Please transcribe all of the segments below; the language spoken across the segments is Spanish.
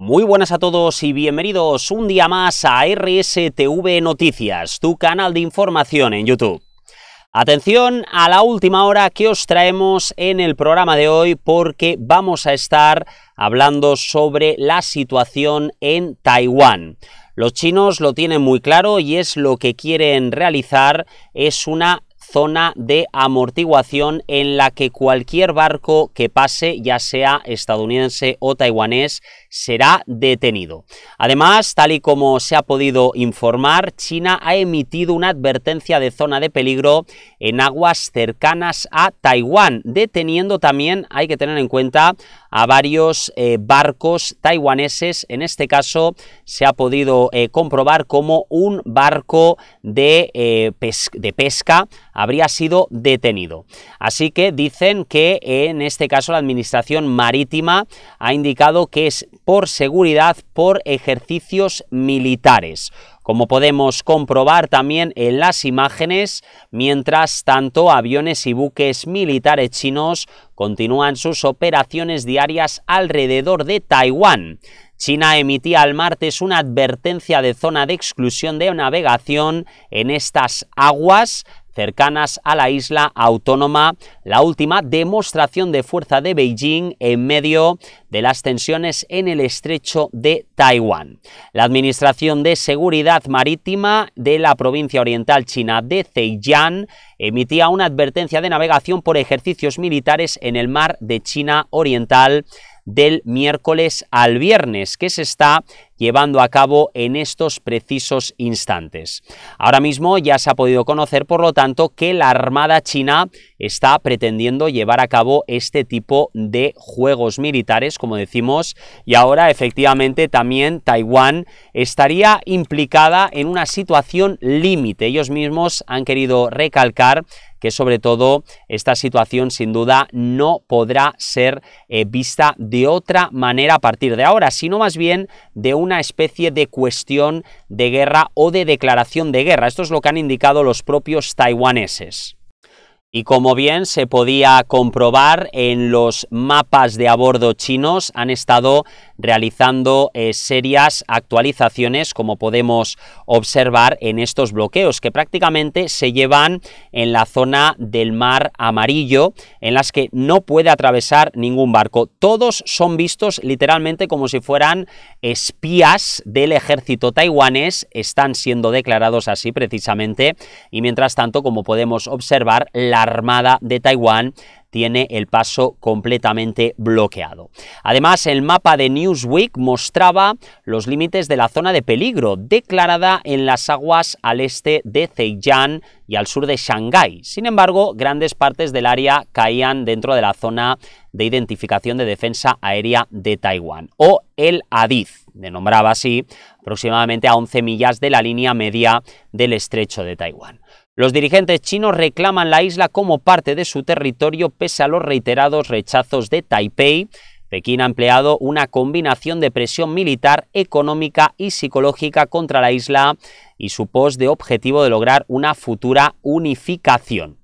Muy buenas a todos y bienvenidos un día más a RSTV Noticias, tu canal de información en YouTube. Atención a la última hora que os traemos en el programa de hoy porque vamos a estar hablando sobre la situación en Taiwán. Los chinos lo tienen muy claro y es lo que quieren realizar, es una zona de amortiguación en la que cualquier barco que pase, ya sea estadounidense o taiwanés, será detenido. Además, tal y como se ha podido informar, China ha emitido una advertencia de zona de peligro en aguas cercanas a Taiwán, deteniendo también, hay que tener en cuenta, a varios eh, barcos taiwaneses. En este caso, se ha podido eh, comprobar cómo un barco de, eh, de pesca habría sido detenido. Así que dicen que en este caso la Administración Marítima ha indicado que es por seguridad por ejercicios militares. Como podemos comprobar también en las imágenes, mientras tanto aviones y buques militares chinos continúan sus operaciones diarias alrededor de Taiwán. China emitía el martes una advertencia de zona de exclusión de navegación en estas aguas cercanas a la isla autónoma, la última demostración de fuerza de Beijing en medio de las tensiones en el estrecho de Taiwán. La Administración de Seguridad Marítima de la provincia oriental china de Zhejiang emitía una advertencia de navegación por ejercicios militares en el mar de China Oriental del miércoles al viernes, que se está llevando a cabo en estos precisos instantes. Ahora mismo ya se ha podido conocer, por lo tanto, que la Armada China está pretendiendo llevar a cabo este tipo de juegos militares, como decimos, y ahora efectivamente también Taiwán estaría implicada en una situación límite. Ellos mismos han querido recalcar que sobre todo esta situación sin duda no podrá ser eh, vista de otra manera a partir de ahora, sino más bien de una una especie de cuestión de guerra o de declaración de guerra. Esto es lo que han indicado los propios taiwaneses. Y como bien se podía comprobar en los mapas de a bordo chinos, han estado realizando eh, serias actualizaciones, como podemos observar en estos bloqueos, que prácticamente se llevan en la zona del mar amarillo, en las que no puede atravesar ningún barco. Todos son vistos literalmente como si fueran espías del ejército taiwanés, están siendo declarados así precisamente, y mientras tanto, como podemos observar, la Armada de Taiwán tiene el paso completamente bloqueado. Además, el mapa de Newsweek mostraba los límites de la zona de peligro declarada en las aguas al este de Zhejiang y al sur de Shanghái. Sin embargo, grandes partes del área caían dentro de la zona de identificación de defensa aérea de Taiwán, o el ADIZ, denombraba nombraba así, aproximadamente a 11 millas de la línea media del estrecho de Taiwán. Los dirigentes chinos reclaman la isla como parte de su territorio pese a los reiterados rechazos de Taipei. Pekín ha empleado una combinación de presión militar, económica y psicológica contra la isla y su pos de objetivo de lograr una futura unificación.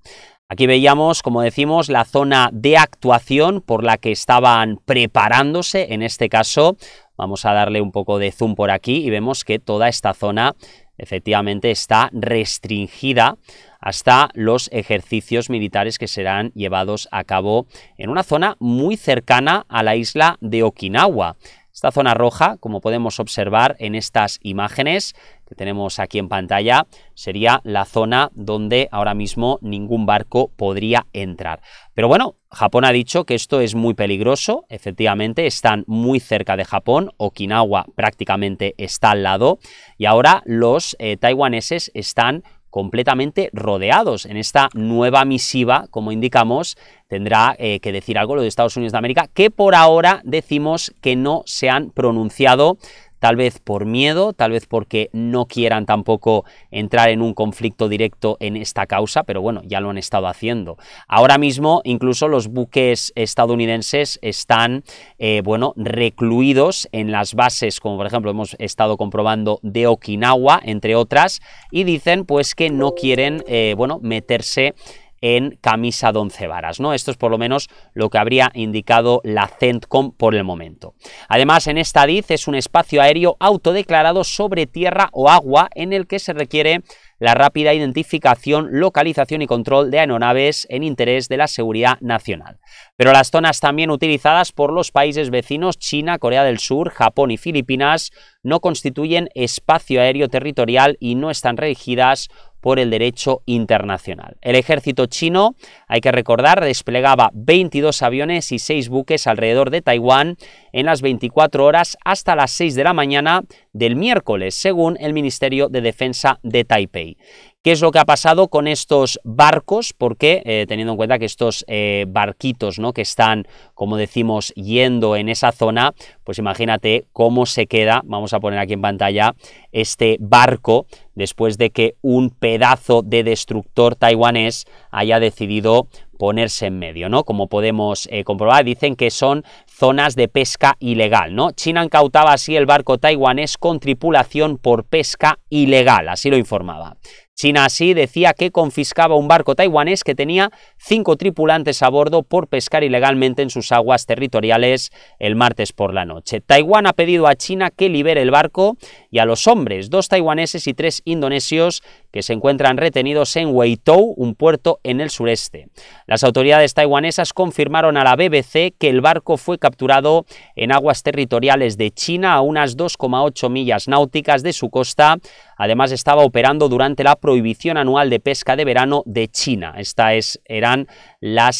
Aquí veíamos, como decimos, la zona de actuación por la que estaban preparándose, en este caso, vamos a darle un poco de zoom por aquí y vemos que toda esta zona efectivamente está restringida hasta los ejercicios militares que serán llevados a cabo en una zona muy cercana a la isla de Okinawa. Esta zona roja, como podemos observar en estas imágenes que tenemos aquí en pantalla, sería la zona donde ahora mismo ningún barco podría entrar. Pero bueno, Japón ha dicho que esto es muy peligroso, efectivamente están muy cerca de Japón, Okinawa prácticamente está al lado y ahora los eh, taiwaneses están completamente rodeados. En esta nueva misiva, como indicamos, tendrá eh, que decir algo lo de Estados Unidos de América, que por ahora decimos que no se han pronunciado tal vez por miedo, tal vez porque no quieran tampoco entrar en un conflicto directo en esta causa, pero bueno, ya lo han estado haciendo. Ahora mismo incluso los buques estadounidenses están, eh, bueno, recluidos en las bases, como por ejemplo hemos estado comprobando de Okinawa, entre otras, y dicen pues que no quieren, eh, bueno, meterse en camisa de once varas. ¿no? Esto es por lo menos lo que habría indicado la CENTCOM por el momento. Además, en esta DIZ es un espacio aéreo autodeclarado sobre tierra o agua en el que se requiere la rápida identificación, localización y control de aeronaves en interés de la seguridad nacional. Pero las zonas también utilizadas por los países vecinos China, Corea del Sur, Japón y Filipinas no constituyen espacio aéreo territorial y no están regidas por el derecho internacional. El ejército chino, hay que recordar, desplegaba 22 aviones y 6 buques alrededor de Taiwán en las 24 horas hasta las 6 de la mañana del miércoles, según el Ministerio de Defensa de Taipei qué es lo que ha pasado con estos barcos, porque eh, teniendo en cuenta que estos eh, barquitos ¿no? que están, como decimos, yendo en esa zona, pues imagínate cómo se queda, vamos a poner aquí en pantalla, este barco después de que un pedazo de destructor taiwanés haya decidido ponerse en medio, ¿no? Como podemos eh, comprobar, dicen que son zonas de pesca ilegal, ¿no? China incautaba así el barco taiwanés con tripulación por pesca ilegal, así lo informaba. China así decía que confiscaba un barco taiwanés que tenía cinco tripulantes a bordo por pescar ilegalmente en sus aguas territoriales el martes por la noche. Taiwán ha pedido a China que libere el barco y a los hombres, dos taiwaneses y tres indonesios que se encuentran retenidos en Weitou, un puerto en el sureste. Las autoridades taiwanesas confirmaron a la BBC que el barco fue capturado en aguas territoriales de China a unas 2,8 millas náuticas de su costa Además, estaba operando durante la prohibición anual de pesca de verano de China. Estas eran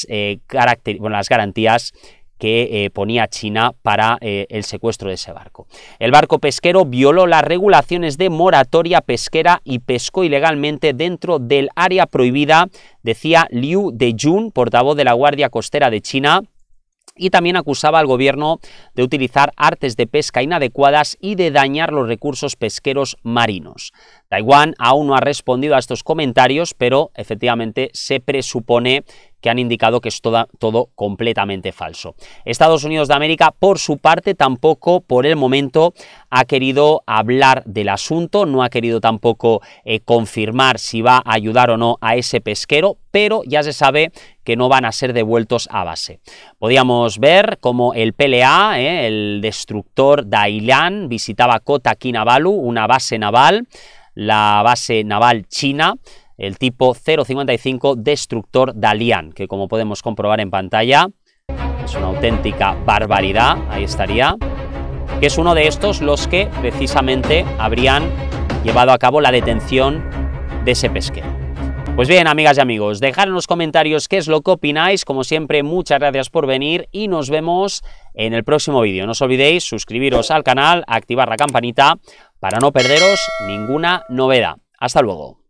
eh, las, garantías que eh, ponía China para eh, el secuestro de ese barco. El barco pesquero violó las regulaciones de moratoria pesquera y pescó ilegalmente dentro del área prohibida, decía Liu Dejun, portavoz de la Guardia Costera de China, y también acusaba al gobierno de utilizar artes de pesca inadecuadas y de dañar los recursos pesqueros marinos. Taiwán aún no ha respondido a estos comentarios, pero efectivamente se presupone que han indicado que es todo completamente falso. Estados Unidos de América, por su parte, tampoco por el momento ha querido hablar del asunto, no ha querido tampoco eh, confirmar si va a ayudar o no a ese pesquero, pero ya se sabe que no van a ser devueltos a base. Podíamos ver cómo el PLA, eh, el destructor Dailan, visitaba Kota Kinabalu, una base naval, la base naval china, el tipo 055 destructor Dalian, que como podemos comprobar en pantalla, es una auténtica barbaridad, ahí estaría, que es uno de estos los que precisamente habrían llevado a cabo la detención de ese pesquero. Pues bien, amigas y amigos, dejad en los comentarios qué es lo que opináis. Como siempre, muchas gracias por venir y nos vemos en el próximo vídeo. No os olvidéis suscribiros al canal, activar la campanita para no perderos ninguna novedad. Hasta luego.